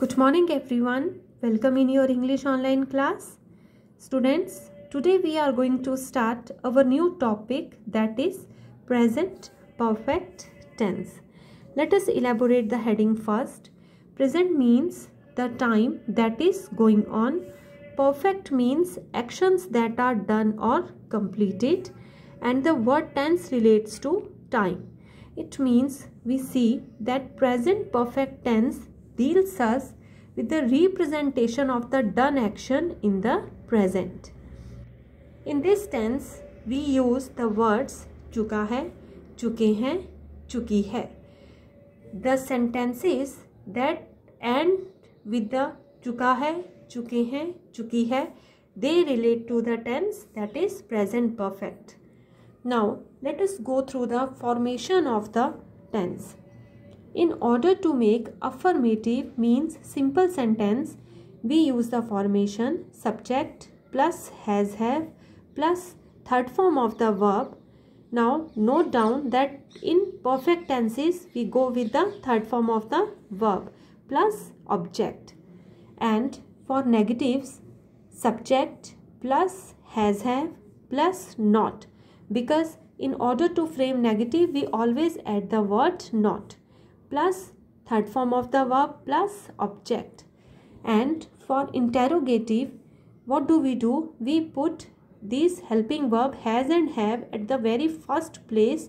Good morning everyone. Welcome in your English online class. Students, today we are going to start our new topic that is present perfect tense. Let us elaborate the heading first. Present means the time that is going on. Perfect means actions that are done or completed. And the word tense relates to time. It means we see that present perfect tense deals us with the representation of the done action in the present. In this tense, we use the words chuka hai chuke hain chuki hai the sentences that end with the chuka hai chuke hain chuki hai they relate to the tense that is present perfect. Now, let us go through the formation of the tense. In order to make affirmative means simple sentence, we use the formation subject plus has have plus third form of the verb. Now note down that in perfect tenses we go with the third form of the verb plus object. And for negatives subject plus has have plus not because in order to frame negative we always add the word not plus third form of the verb plus object. And for interrogative, what do we do? We put this helping verb has and have at the very first place.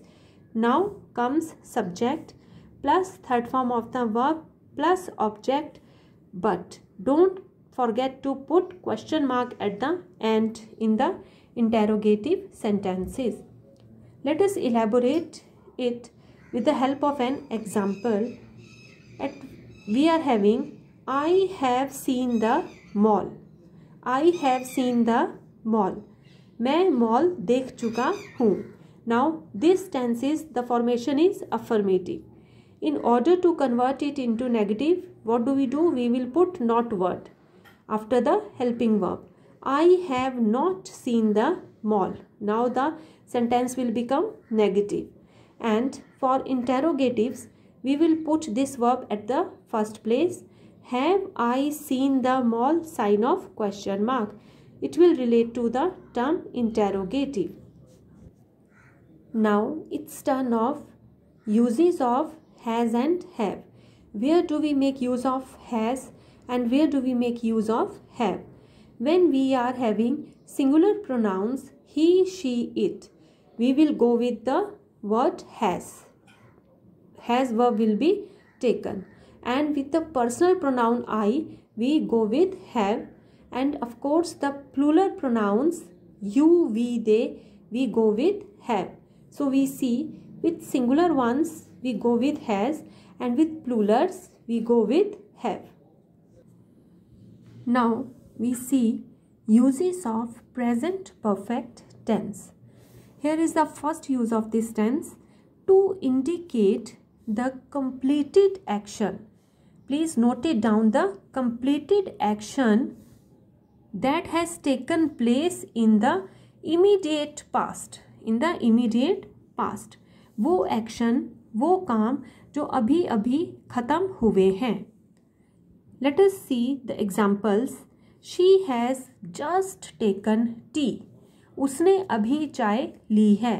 Now comes subject plus third form of the verb plus object. But don't forget to put question mark at the end in the interrogative sentences. Let us elaborate it with the help of an example we are having i have seen the mall i have seen the mall main mall dekh chuka hoon now this tense is the formation is affirmative in order to convert it into negative what do we do we will put not word after the helping verb i have not seen the mall now the sentence will become negative and for interrogatives we will put this verb at the first place have I seen the mall sign of question mark it will relate to the term interrogative now it's turn of uses of has and have where do we make use of has and where do we make use of have when we are having singular pronouns he she it we will go with the what has has verb will be taken and with the personal pronoun i we go with have and of course the plural pronouns you we they we go with have so we see with singular ones we go with has and with plurals we go with have now we see uses of present perfect tense Here is the first use of this tense to indicate the completed action. Please note it down the completed action that has taken place in the immediate past. In the immediate past. wo action, wo kaam jo abhi abhi khatam hue hain let us see the examples she has just taken tea उसने अभी चाय ली है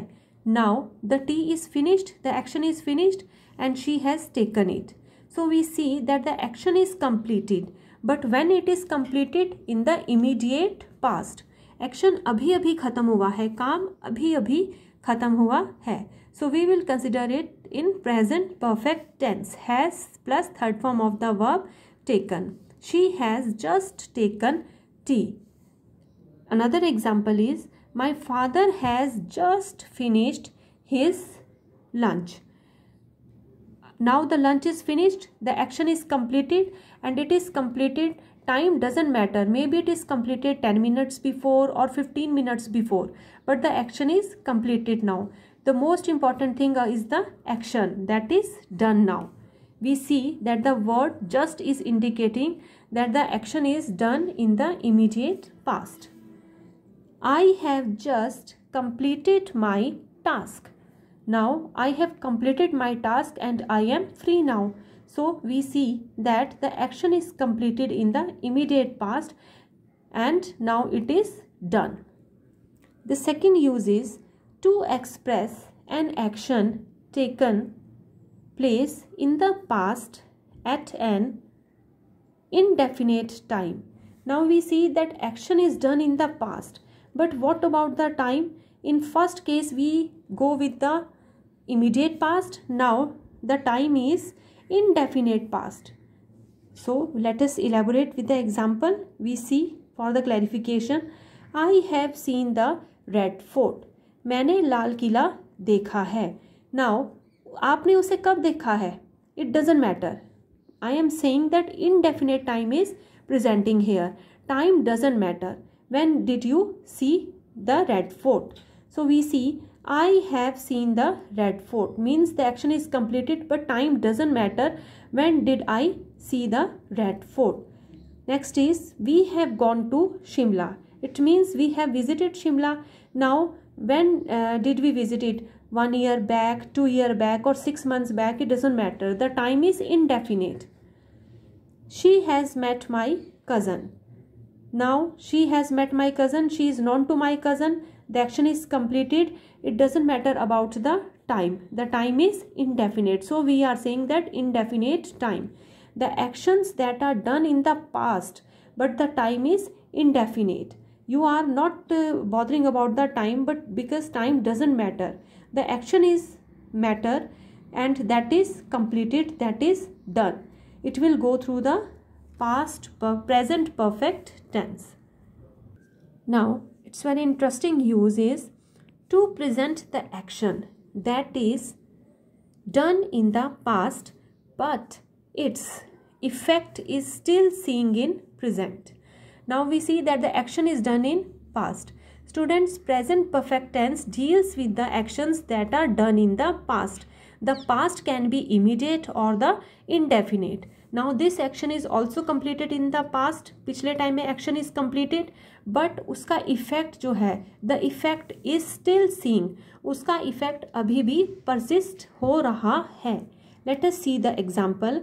now the tea is finished the action is finished and she has taken it so we see that the action is completed but when it is completed in the immediate past action अभी अभी खत्म हुआ है काम अभी अभी खत्म हुआ है so we will consider it in present perfect tense has plus third form of the verb taken she has just taken tea another example is My father has just finished his lunch. Now the lunch is finished, the action is completed and it is completed. Time doesn't matter. Maybe it is completed 10 minutes before or 15 minutes before. But the action is completed now. The most important thing is the action that is done now. We see that the word just is indicating that the action is done in the immediate past. I have just completed my task. Now I have completed my task and I am free now. So we see that the action is completed in the immediate past and now it is done. The second use is to express an action taken place in the past at an indefinite time. Now we see that action is done in the past but what about the time in first case we go with the immediate past now the time is indefinite past so let us elaborate with the example we see for the clarification i have seen the Red Fort मैंने लाल किला देखा है now आपने उसे कब देखा है it doesn't matter I am saying that indefinite time is presenting here time doesn't matter when did you see the red fort so we see I have seen the red fort means the action is completed but time doesn't matter when did I see the red fort next is we have gone to Shimla it means we have visited Shimla now when uh, did we visit it one year back two year back or six months back it doesn't matter the time is indefinite she has met my cousin now she has met my cousin she is known to my cousin the action is completed it doesn't matter about the time the time is indefinite so we are saying that indefinite time the actions that are done in the past but the time is indefinite you are not uh, bothering about the time but because time doesn't matter the action is matter and that is completed that is done it will go through the past per present perfect tense. Now its very interesting use is to present the action that is done in the past but its effect is still seeing in present. Now we see that the action is done in past. Students present perfect tense deals with the actions that are done in the past. The past can be immediate or the indefinite. Now this action is also completed in the past पिछले time में action is completed but उसका effect जो है the effect is still seen उसका effect अभी भी persist हो रहा है let's see the example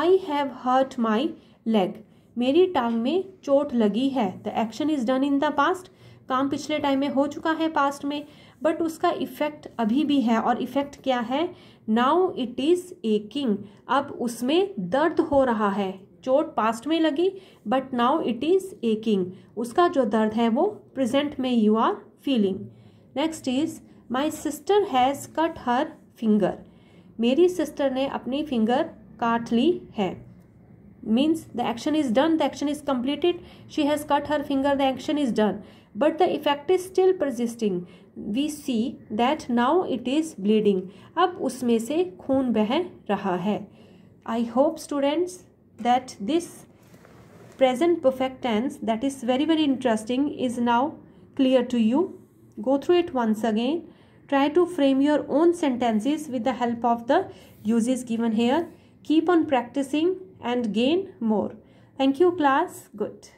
I have hurt my leg मेरी टांग में चोट लगी है the action is done in the past काम पिछले टाइम में हो चुका है पास्ट में बट उसका इफ़ेक्ट अभी भी है और इफ़ेक्ट क्या है नाउ इट इज़ एकिंग अब उसमें दर्द हो रहा है चोट पास्ट में लगी but now it is aching उसका जो दर्द है वो प्रेजेंट में you are feeling next is my sister has cut her finger मेरी सिस्टर ने अपनी फिंगर काट ली है means the action is done the action is completed she has cut her finger the action is done but the effect is still persisting we see that now it is bleeding अब उसमें से खून बह रहा है I hope students that this present perfect tense that is very very interesting is now clear to you go through it once again try to frame your own sentences with the help of the uses given here keep on practicing and gain more. Thank you class. Good.